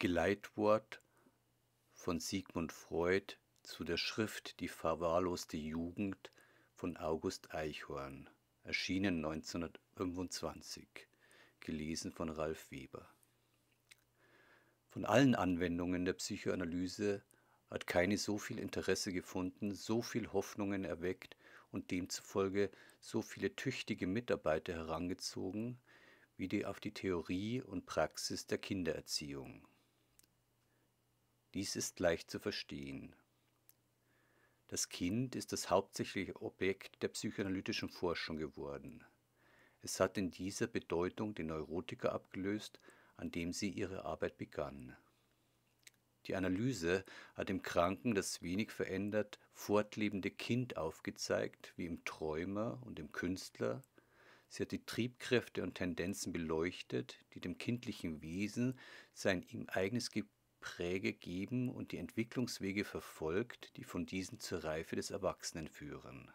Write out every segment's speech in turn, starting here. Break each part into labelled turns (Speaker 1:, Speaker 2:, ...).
Speaker 1: Geleitwort von Sigmund Freud zu der Schrift Die verwahrloste Jugend von August Eichhorn, erschienen 1925, gelesen von Ralf Weber. Von allen Anwendungen der Psychoanalyse hat keine so viel Interesse gefunden, so viel Hoffnungen erweckt und demzufolge so viele tüchtige Mitarbeiter herangezogen, wie die auf die Theorie und Praxis der Kindererziehung. Dies ist leicht zu verstehen. Das Kind ist das hauptsächliche Objekt der psychoanalytischen Forschung geworden. Es hat in dieser Bedeutung den Neurotiker abgelöst, an dem sie ihre Arbeit begann. Die Analyse hat dem Kranken das wenig verändert fortlebende Kind aufgezeigt, wie im Träumer und im Künstler. Sie hat die Triebkräfte und Tendenzen beleuchtet, die dem kindlichen Wesen sein ihm eigenes Ge Präge geben und die Entwicklungswege verfolgt, die von diesen zur Reife des Erwachsenen führen.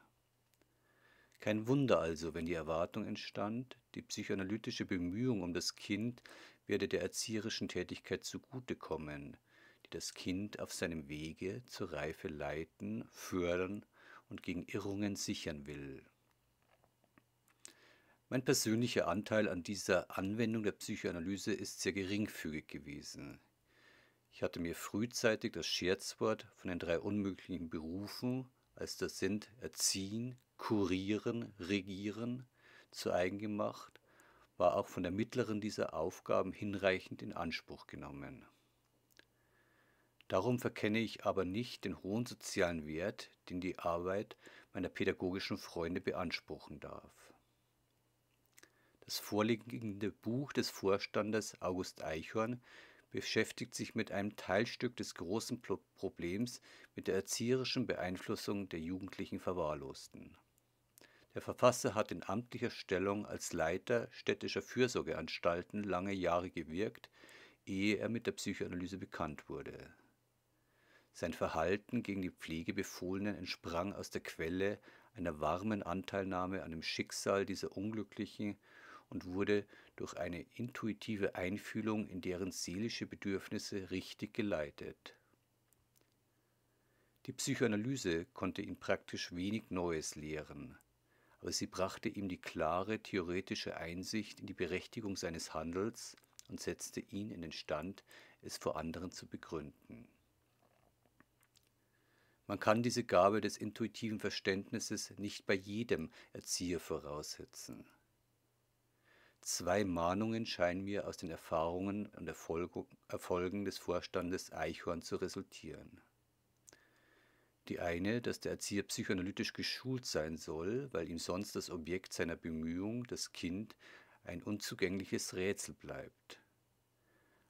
Speaker 1: Kein Wunder also, wenn die Erwartung entstand, die psychoanalytische Bemühung um das Kind werde der erzieherischen Tätigkeit zugutekommen, die das Kind auf seinem Wege zur Reife leiten, fördern und gegen Irrungen sichern will. Mein persönlicher Anteil an dieser Anwendung der Psychoanalyse ist sehr geringfügig gewesen. Ich hatte mir frühzeitig das Scherzwort von den drei unmöglichen Berufen, als das sind Erziehen, Kurieren, Regieren, zu eigen gemacht, war auch von der mittleren dieser Aufgaben hinreichend in Anspruch genommen. Darum verkenne ich aber nicht den hohen sozialen Wert, den die Arbeit meiner pädagogischen Freunde beanspruchen darf. Das vorliegende Buch des Vorstandes August Eichhorn beschäftigt sich mit einem Teilstück des großen Problems mit der erzieherischen Beeinflussung der jugendlichen Verwahrlosten. Der Verfasser hat in amtlicher Stellung als Leiter städtischer Fürsorgeanstalten lange Jahre gewirkt, ehe er mit der Psychoanalyse bekannt wurde. Sein Verhalten gegen die Pflegebefohlenen entsprang aus der Quelle einer warmen Anteilnahme an dem Schicksal dieser unglücklichen und wurde durch eine intuitive Einfühlung in deren seelische Bedürfnisse richtig geleitet. Die Psychoanalyse konnte ihn praktisch wenig Neues lehren, aber sie brachte ihm die klare theoretische Einsicht in die Berechtigung seines Handels und setzte ihn in den Stand, es vor anderen zu begründen. Man kann diese Gabe des intuitiven Verständnisses nicht bei jedem Erzieher voraussetzen. Zwei Mahnungen scheinen mir aus den Erfahrungen und Erfolgen des Vorstandes Eichhorn zu resultieren. Die eine, dass der Erzieher psychoanalytisch geschult sein soll, weil ihm sonst das Objekt seiner Bemühung, das Kind, ein unzugängliches Rätsel bleibt.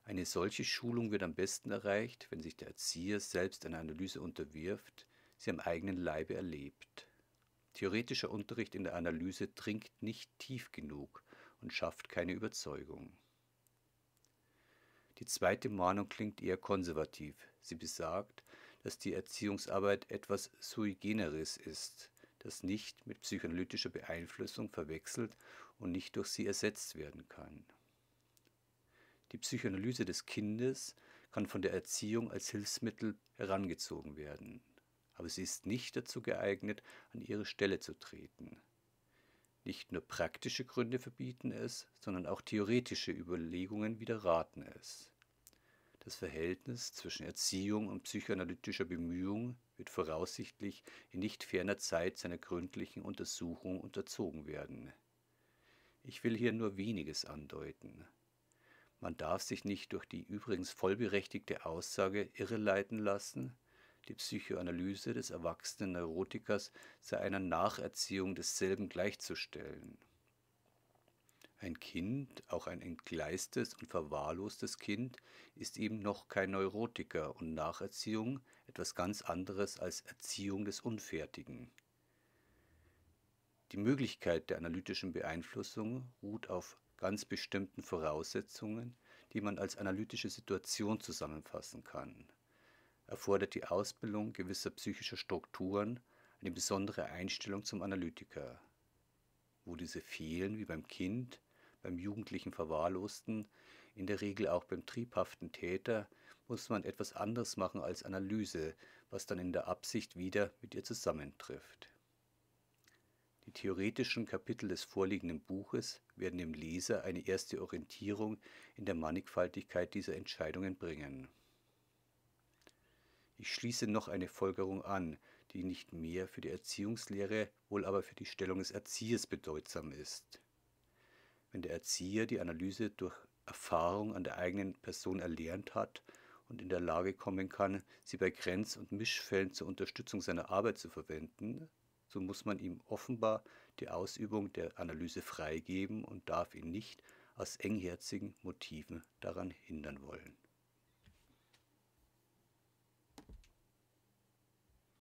Speaker 1: Eine solche Schulung wird am besten erreicht, wenn sich der Erzieher selbst einer Analyse unterwirft, sie am eigenen Leibe erlebt. Theoretischer Unterricht in der Analyse dringt nicht tief genug und schafft keine Überzeugung. Die zweite Mahnung klingt eher konservativ. Sie besagt, dass die Erziehungsarbeit etwas sui generis ist, das nicht mit psychoanalytischer Beeinflussung verwechselt und nicht durch sie ersetzt werden kann. Die Psychoanalyse des Kindes kann von der Erziehung als Hilfsmittel herangezogen werden, aber sie ist nicht dazu geeignet, an ihre Stelle zu treten. Nicht nur praktische Gründe verbieten es, sondern auch theoretische Überlegungen widerraten es. Das Verhältnis zwischen Erziehung und psychoanalytischer Bemühung wird voraussichtlich in nicht ferner Zeit seiner gründlichen Untersuchung unterzogen werden. Ich will hier nur weniges andeuten. Man darf sich nicht durch die übrigens vollberechtigte Aussage irreleiten lassen, die Psychoanalyse des erwachsenen Neurotikers sei einer Nacherziehung desselben gleichzustellen. Ein Kind, auch ein entgleistes und verwahrlostes Kind, ist eben noch kein Neurotiker und Nacherziehung etwas ganz anderes als Erziehung des Unfertigen. Die Möglichkeit der analytischen Beeinflussung ruht auf ganz bestimmten Voraussetzungen, die man als analytische Situation zusammenfassen kann erfordert die Ausbildung gewisser psychischer Strukturen eine besondere Einstellung zum Analytiker. Wo diese fehlen, wie beim Kind, beim jugendlichen Verwahrlosten, in der Regel auch beim triebhaften Täter, muss man etwas anderes machen als Analyse, was dann in der Absicht wieder mit ihr zusammentrifft. Die theoretischen Kapitel des vorliegenden Buches werden dem Leser eine erste Orientierung in der Mannigfaltigkeit dieser Entscheidungen bringen. Ich schließe noch eine Folgerung an, die nicht mehr für die Erziehungslehre, wohl aber für die Stellung des Erziehers bedeutsam ist. Wenn der Erzieher die Analyse durch Erfahrung an der eigenen Person erlernt hat und in der Lage kommen kann, sie bei Grenz- und Mischfällen zur Unterstützung seiner Arbeit zu verwenden, so muss man ihm offenbar die Ausübung der Analyse freigeben und darf ihn nicht aus engherzigen Motiven daran hindern wollen.